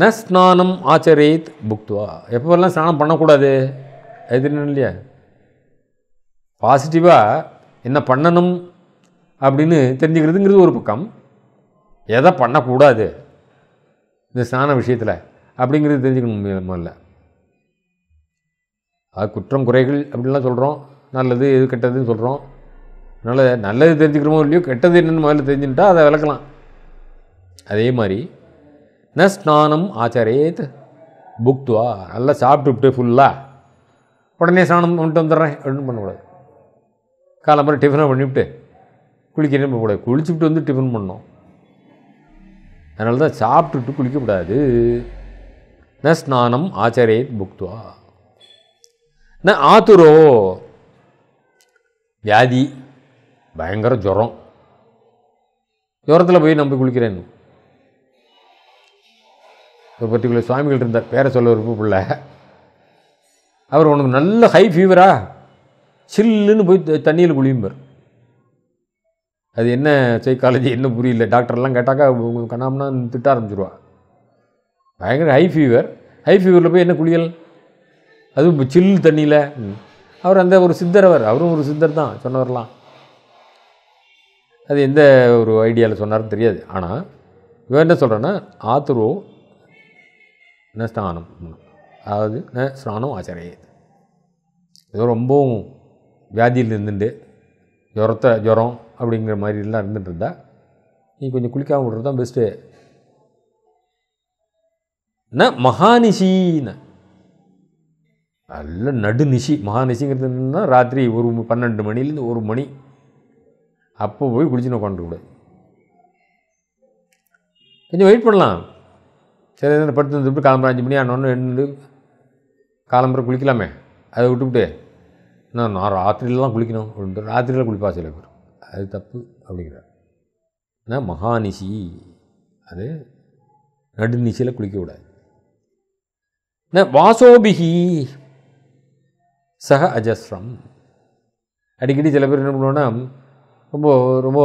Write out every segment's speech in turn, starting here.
ந ஸ்நானம் ஆச்சரித் புக்துவா எப்போல்லாம் ஸ்நானம் பண்ணக்கூடாது எதிரணும் இல்லையா பாசிட்டிவாக என்ன பண்ணணும் அப்படின்னு தெரிஞ்சுக்கிறதுங்கிறது ஒரு பக்கம் எதை பண்ணக்கூடாது இந்த ஸ்நான விஷயத்தில் அப்படிங்கிறது தெரிஞ்சுக்கணும் முதல்ல அது குற்றம் குறைகள் அப்படின்லாம் சொல்கிறோம் நல்லது எது கெட்டதுன்னு சொல்கிறோம் அதனால் நல்லது தெரிஞ்சுக்கிறோமோ இல்லையோ கெட்டது என்னென்னு முதல்ல தெரிஞ்சுட்டா அதை விளக்கலாம் அதே மாதிரி ந ஸ்நானம் ஆச்சரேத் புக்துவா நல்லா விட்டு ஃபுல்லாக உடனே ஸ்நானம் பண்ணிட்டு வந்துடுறேன் ஒன்றும் பண்ணக்கூடாது காலம்பரம் டிஃபனை பண்ணிவிட்டு பண்ணக்கூடாது குளிச்சு குளிச்சுட்டு வந்து டிஃபன் பண்ணோம் அதனால தான் சாப்பிட்டுட்டு குளிக்கக்கூடாது ந ஸ்நானம் ஆச்சரேத் புக்துவா ந ஆத்துரோ வியாதி பயங்கர ஜுரம் ஜுரத்தில் போய் நம்பி குளிக்கிறேன்னு ஒரு பர்டிகுலர் சுவாமிகள் இருந்தார் பேரை சொல்ல ஒரு பிள்ள அவர் உனக்கு நல்ல ஹை ஃபீவரா சில்லுன்னு போய் தண்ணியில் குளியும்பார் அது என்ன சைக்காலஜி என்ன புரியல டாக்டர்லாம் கேட்டாக்கா கண்ணாம்னா திட்ட ஆரம்பிச்சிருவா பயங்கர ஹை ஃபீவர் ஹை ஃபீவரில் போய் என்ன குளியல் அதுவும் இப்போ சில்லு தண்ணியில் அவர் அந்த ஒரு சித்தரவர் அவர் அவரும் ஒரு சித்தர் தான் சொன்னவர்லாம் அது எந்த ஒரு ஐடியாவில் சொன்னார்னு தெரியாது ஆனால் இவன் என்ன சொல்கிறேன்னா ஆத்துரு ந ஸ்நானம் அதாவது ந ஸ்நானம் ஆச்சரியது ஏதோ ரொம்பவும் வியாதியில் இருந்துட்டு ஜுரத்தை ஜுரம் அப்படிங்கிற மாதிரிலாம் இருந்துகிட்டு இருந்தா நீ கொஞ்சம் குளிக்காமல் விட்றது தான் பெஸ்ட்டு ந மகாநிஷின்னு நல்ல நடுநிஷி மகானிஷிங்கிறது என்னென்னா ராத்திரி ஒரு பன்னெண்டு மணிலேருந்து ஒரு மணி அப்போ போய் குளிச்சுன்னு உட்காந்துக்கூடாது கொஞ்சம் வெயிட் பண்ணலாம் சரி நேரம் படுத்து வந்துட்டு காலம்பரம் அஞ்சு மணி ஆனோன்னு எழுந்து காலம்பரம் குளிக்கலாமே அதை விட்டுவிட்டு நான் நான் ராத்திரிலலாம் குளிக்கணும் அப்படின்ட்டு ராத்திரியில் குளிப்பா சில பேர் அது தப்பு அப்படிங்கிறார் ஏன்னா மகாநிசி அது நடுநிசையில் குளிக்கக்கூடாது வாசோபிகி சக அஜஸ்ரம் அடிக்கடி சில பேர் என்ன பண்ணுவோன்னா ரொம்ப ரொம்ப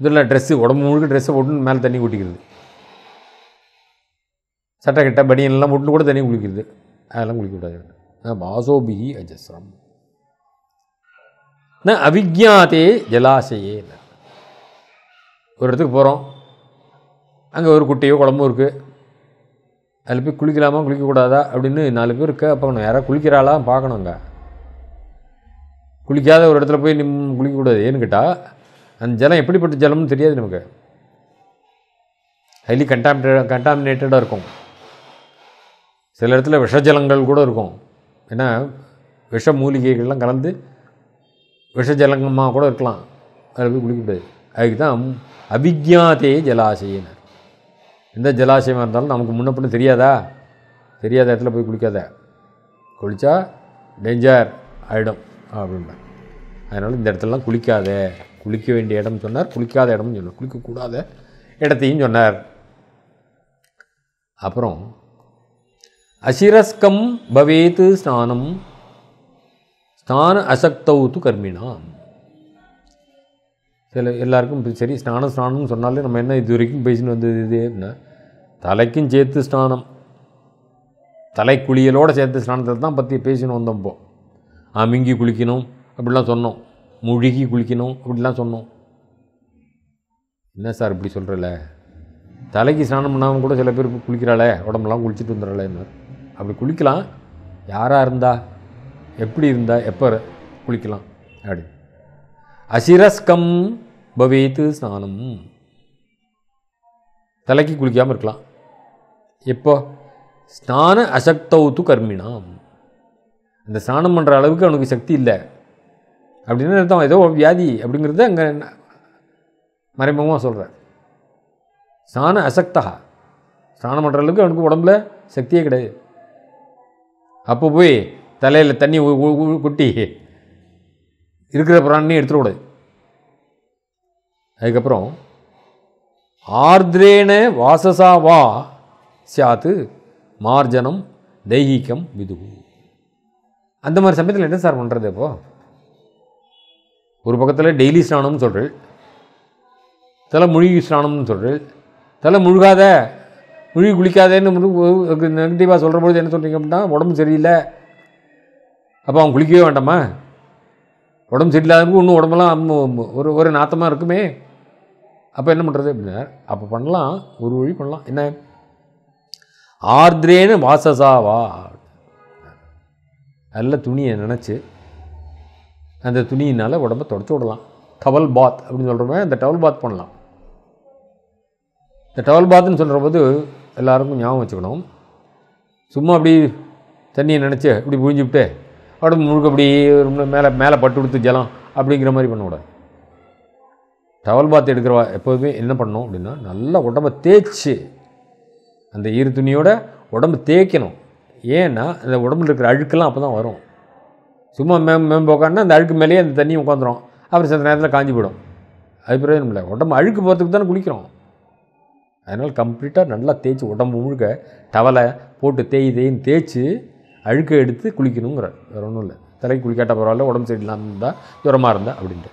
இதெல்லாம் ட்ரெஸ்ஸு உடம்பு முழுக்க ட்ரெஸ்ஸை போட்டு மேலே தண்ணி ஊட்டிக்கிறது சட்டை கட்ட பனியெல்லாம் போட்டு கூட தண்ணி குளிக்கிறது அதெல்லாம் குளிக்கக்கூடாது பாசோபி அஜஸ்ரம் ந அவிஜாதே ஜலாசையே ஒரு இடத்துக்கு போகிறோம் அங்கே ஒரு குட்டையோ குழம்போ இருக்குது அதில் போய் குளிக்கலாமா குளிக்கக்கூடாதா அப்படின்னு நாலு பேர் இருக்க பார்க்கணும் யாராவது குளிக்கிறாளா பார்க்கணுங்க குளிக்காத ஒரு இடத்துல போய் நிம் குளிக்கக்கூடாது ஏன்னு கேட்டால் அந்த ஜலம் எப்படிப்பட்ட ஜலம்னு தெரியாது நமக்கு ஹைலி கண்டாமினேட்டட் கண்டாமினேட்டடாக இருக்கும் சில இடத்துல விஷஜலங்கள் கூட இருக்கும் ஏன்னா விஷ மூலிகைகள்லாம் கலந்து விஷஜலங்கமாக கூட இருக்கலாம் அதில் போய் முடியாது அதுக்கு தான் அவிஜாத்தே ஜலாசயினர் எந்த ஜலாசயமாக இருந்தாலும் நமக்கு முன்ன பண்ண தெரியாதா தெரியாத இடத்துல போய் குளிக்காத குளித்தா டேஞ்சர் ஆகிடும் அப்படின்னா அதனால் இந்த இடத்துலலாம் குளிக்காத குளிக்க வேண்டிய இடம் சொன்னார் குளிக்காத இடம்னு சொன்னார் குளிக்கக்கூடாத இடத்தையும் சொன்னார் அப்புறம் அசிரஸ்கம் பவேத்து ஸ்நானம் ஸ்நான அசக்தவுத்து கர்மினாம் சில எல்லாருக்கும் சரி ஸ்நானம் ஸ்நானம்னு சொன்னாலே நம்ம என்ன இது வரைக்கும் பேசின்னு வந்தது இது அப்படின்னா தலைக்கும் சேர்த்து ஸ்நானம் தலைக்குளியலோடு சேர்த்து ஸ்நானத்தை தான் பற்றி பேசின்னு இப்போ அமுங்கி குளிக்கணும் அப்படிலாம் சொன்னோம் முழுகி குளிக்கணும் அப்படிலாம் சொன்னோம் என்ன சார் இப்படி சொல்கிறல தலைக்கு ஸ்நானம் பண்ணாமல் கூட சில பேர் குளிக்கிறாளே உடம்புலாம் குளிச்சுட்டு வந்துடுறாளே என்ன அப்படி குளிக்கலாம் யாராக இருந்தா எப்படி இருந்தா எப்போ குளிக்கலாம் அப்படி அசிரஸ்கம் பவேத்து ஸ்நானம் தலைக்கு குளிக்காமல் இருக்கலாம் எப்போ ஸ்நான அசக்தவுத்து கர்மினாம் அந்த ஸ்நானம் பண்ணுற அளவுக்கு அவனுக்கு சக்தி இல்லை அப்படின்னு அர்த்தம் ஏதோ வியாதி அப்படிங்கிறத அங்கே மறைமுகமாக சொல்கிறார் ஸ்நான அசக்தா ஸ்நானம் பண்ணுற அளவுக்கு அவனுக்கு உடம்புல சக்தியே கிடையாது அப்போ போய் தலையில் தண்ணி குட்டி இருக்கிற பிராணனையும் எடுத்துடக்கூடாது அதுக்கப்புறம் ஆர்திரேன வாசசா வா சாத்து மார்ஜனம் தெய்கீகம் விதுகு அந்த மாதிரி சமயத்தில் என்ன சார் பண்ணுறது இப்போது ஒரு பக்கத்தில் டெய்லி ஸ்நானம்னு சொல்கிறேன் தலை முழுகி ஸ்நானம்னு சொல்கிறேன் தலை முழுகாத முழுகி குளிக்காதேன்னு நெகட்டிவாக சொல்கிற பொழுது என்ன சொல்கிறீங்க அப்படின்னா உடம்பு சரியில்லை அப்போ அவன் குளிக்கவே வேண்டாமா உடம்பு சரியில்லாதவங்க இன்னும் உடம்பெல்லாம் ஒரு ஒரு நாத்தமாக இருக்குமே அப்போ என்ன பண்ணுறது அப்படின்னா அப்போ பண்ணலாம் ஒரு வழி பண்ணலாம் என்ன ஆர்திரேன்னு வாசசாவா நல்ல துணியை நினச்சி அந்த துணியினால் உடம்பை தொடச்சி விடலாம் டவல் பாத் அப்படின்னு சொல்கிறோமே அந்த டவல் பாத் பண்ணலாம் இந்த டவல் பாத்னு சொல்கிற போது எல்லாருக்கும் ஞாபகம் வச்சுக்கணும் சும்மா அப்படி தண்ணியை நினச்சி இப்படி புழிஞ்சுவிட்டு உடம்பு முழுக்க அப்படி மேலே மேலே பட்டு கொடுத்து ஜலம் அப்படிங்கிற மாதிரி பண்ணக்கூடாது டவல் பாத் எடுக்கிறவா எப்போதுமே என்ன பண்ணணும் அப்படின்னா நல்லா உடம்பை தேய்ச்சி அந்த ஈரு துணியோட உடம்பு தேய்க்கணும் ஏன்னா அந்த உடம்புல இருக்கிற அழுக்கெல்லாம் அப்போ தான் வரும் சும்மா மேம் மேம் அந்த அழுக்கு மேலேயே அந்த தண்ணி உட்காந்துரும் அப்புறம் சில நேரத்தில் காஞ்சி போயிடும் அது பிரயோஜனம் இல்லை உடம்பு அழுக்கு போகிறதுக்கு தானே குளிக்கிறோம் அதனால் கம்ப்ளீட்டாக நல்லா தேய்ச்சி உடம்பு முழுக்க டவலை போட்டு தேய் தேயின்னு தேய்ச்சி அழுக்க எடுத்து குளிக்கணுங்கிற வேறு ஒன்றும் இல்லை தலைக்கு குளிக்காட்ட பரவாயில்ல உடம்பு சரியில்லாமல் இருந்தால் ஜுரமாக இருந்தால் அப்படின்ட்டு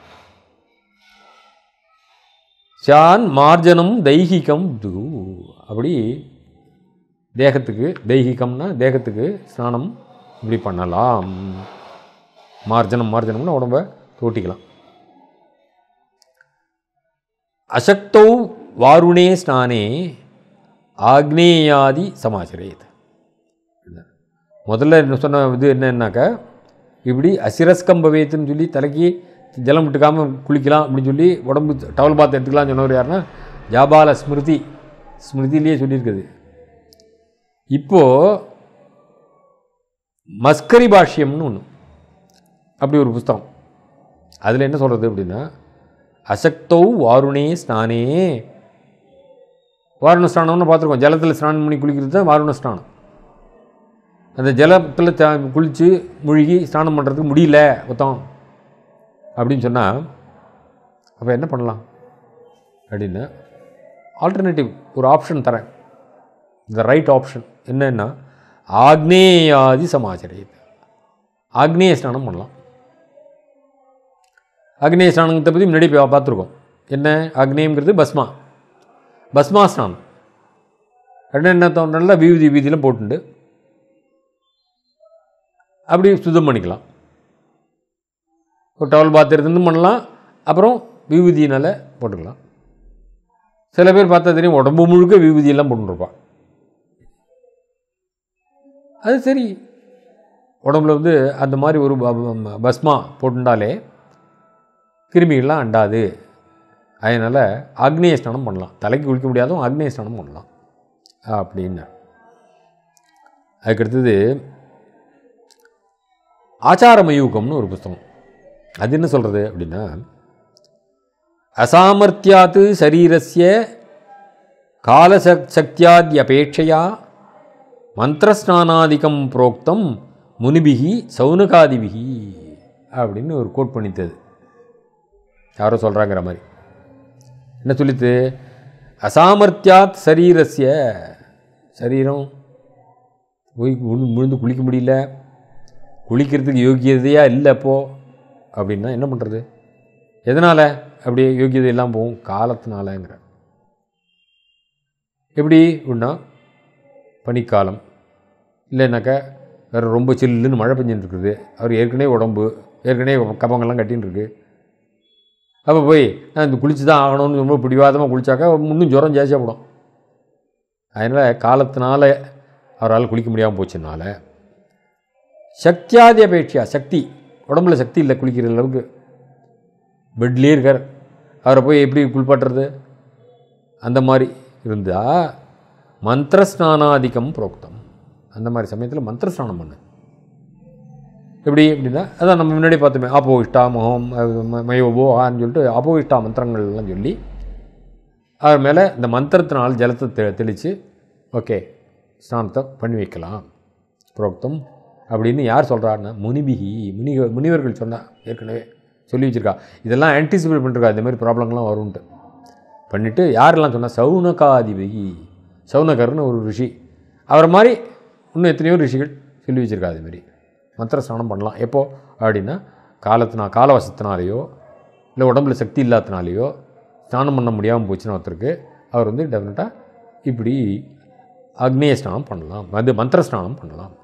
சான் மார்ஜனம் தெய்கீகம் து அப்படி தேகத்துக்கு தெய்கீகம்னா தேகத்துக்கு ஸ்நானம் இப்படி பண்ணலாம் மார்ஜனம் மார்ஜனம்னா உடம்ப தோட்டிக்கலாம் அசக்தௌ வாருணே ஸ்நானே ஆக்னேயாதி சமாச்சரேத் முதல்ல சொன்ன இது என்னன்னாக்கா இப்படி அசிரஸ்கம் பவேத்துன்னு சொல்லி தலைக்கு ஜலம் விட்டுக்காமல் குளிக்கலாம் அப்படின்னு சொல்லி உடம்பு டவல் பாத் எடுத்துக்கலாம்னு சொன்னவர் யாருன்னா ஜாபால ஸ்மிருதி ஸ்மிருதியிலேயே சொல்லியிருக்குது இப்போது மஸ்கரி பாஷ்யம்னு ஒன்று அப்படி ஒரு புஸ்தகம் அதில் என்ன சொல்கிறது அப்படின்னா அசக்தௌ வாருணே ஸ்நானே வாரண ஸ்நானம்னு பார்த்துருக்கோம் ஜலத்தில் ஸ்நானம் பண்ணி குளிக்கிறது தான் வாரண ஸ்நானம் அந்த ஜலத்தில் த குளித்து முழுகி ஸ்நானம் பண்ணுறதுக்கு முடியல ஒத்தம் அப்படின்னு சொன்னால் அப்போ என்ன பண்ணலாம் அப்படின்னு ஆல்டர்னேட்டிவ் ஒரு ஆப்ஷன் தரேன் இந்த ரைட் ஆப்ஷன் என்னென்னா ஆக்னேயாதி சமாச்சரியது ஆக்னேய ஸ்நானம் பண்ணலாம் ஆக்னேய ஸ்நானத்தை பற்றி முன்னாடி பார்த்துருக்கோம் என்ன அக்னேயங்கிறது பஸ்மா ரெண்டு எண்ணெய் தோன்றல வீதி வீதியெலாம் போட்டுண்டு அப்படி சுத்தம் பண்ணிக்கலாம் ஒரு டவல் பாத் பண்ணலாம் அப்புறம் விபூதியினால் போட்டுக்கலாம் சில பேர் பார்த்தா தெரியும் உடம்பு முழுக்க விபூதியெல்லாம் போட்டுருப்பான் அது சரி உடம்புல வந்து அந்த மாதிரி ஒரு பஸ்மா போட்டுண்டாலே கிருமிகள்லாம் அண்டாது அதனால் அக்னிய ஸ்நானம் பண்ணலாம் தலைக்கு குளிக்க முடியாதவங்க ஆக்னேய ஸ்நானம் பண்ணலாம் அப்படின்னு அதுக்கடுத்தது ஆச்சாரமயூகம்னு ஒரு புஸ்தகம் அது என்ன சொல்கிறது அப்படின்னா அசாமர்த்தியாத்து சரீரஸ்ய கால அபேட்சையா மந்திரஸ்நானாதிக்கம் புரோக்தம் முனிபிகி சவுனகாதிபிகி அப்படின்னு ஒரு கோட் பண்ணித்தது யாரோ சொல்கிறாங்கிற மாதிரி என்ன சொல்லித்து அசாமர்த்தியாத் சரீரஸ்ய சரீரம் போய் முழுந்து குளிக்க முடியல குளிக்கிறதுக்கு யோகியதையாக இல்லை அப்போது அப்படின்னா என்ன பண்ணுறது எதனால் அப்படி யோகியதை எல்லாம் போகும் காலத்தினாலங்கிற எப்படி ஒன்றா பனிக்காலம் இல்லைனாக்கா வேறு ரொம்ப சில்லுன்னு மழை பெஞ்சுன்னு இருக்குது அவர் ஏற்கனவே உடம்பு ஏற்கனவே கபங்கள்லாம் கட்டின்னு இருக்குது அப்போ போய் நான் இந்த குளித்து தான் ஆகணும்னு ரொம்ப பிடிவாதமாக குளித்தாக்கா இன்னும் ஜுரம் ஜாஸ்தியாக போடும் அதனால் காலத்தினால அவரால் குளிக்க முடியாமல் போச்சுனால சக்தியாதி அபேட்சியா சக்தி உடம்புல சக்தி இல்லை குளிக்கிற அளவுக்கு பெட்லேயே இருக்கார் அவரை போய் எப்படி குளிப்பாட்டுறது அந்த மாதிரி இருந்தால் மந்திரஸ்நானாதிக்கம் புரோக்தம் அந்த மாதிரி சமயத்தில் மந்திரஸ்நானம் பண்ணு எப்படி அப்படின்னா அதான் நம்ம முன்னாடி பார்த்தோமே ஆப்போகிஷ்டா முகம் மயோபோ ஆன்னு சொல்லிட்டு ஆப்போகிஷ்டா மந்திரங்கள்லாம் சொல்லி அது மேலே இந்த மந்திரத்தினால் ஜலத்தை தெ தெளித்து ஓகே ஸ்நானத்தை பண்ணி வைக்கலாம் புரோக்தம் அப்படின்னு யார் சொல்கிறாருன்னா முனிபிகி முனி முனிவர்கள் சொன்னால் ஏற்கனவே சொல்லி வச்சுருக்கா இதெல்லாம் ஆன்டிசிபேட் பண்ணிருக்கா இந்த மாதிரி ப்ராப்ளங்கள்லாம் வரும்ட்டு பண்ணிவிட்டு யாரெல்லாம் சொன்னால் சவுனகாதிபதி சவுனகர்னு ஒரு ரிஷி அவரை மாதிரி இன்னும் எத்தனையோ ரிஷிகள் சொல்லி வச்சுருக்கா அதுமாதிரி மந்திர ஸ்நானம் பண்ணலாம் எப்போது அப்படின்னா காலத்தினா காலவசத்தினாலேயோ இல்லை உடம்புல சக்தி இல்லாதனாலேயோ ஸ்நானம் பண்ண முடியாமல் போச்சுன்னு ஒருத்தருக்கு அவர் வந்து டெஃபினட்டாக இப்படி அக்னேய ஸ்நானம் பண்ணலாம் அது மந்திர ஸ்நானம் பண்ணலாம்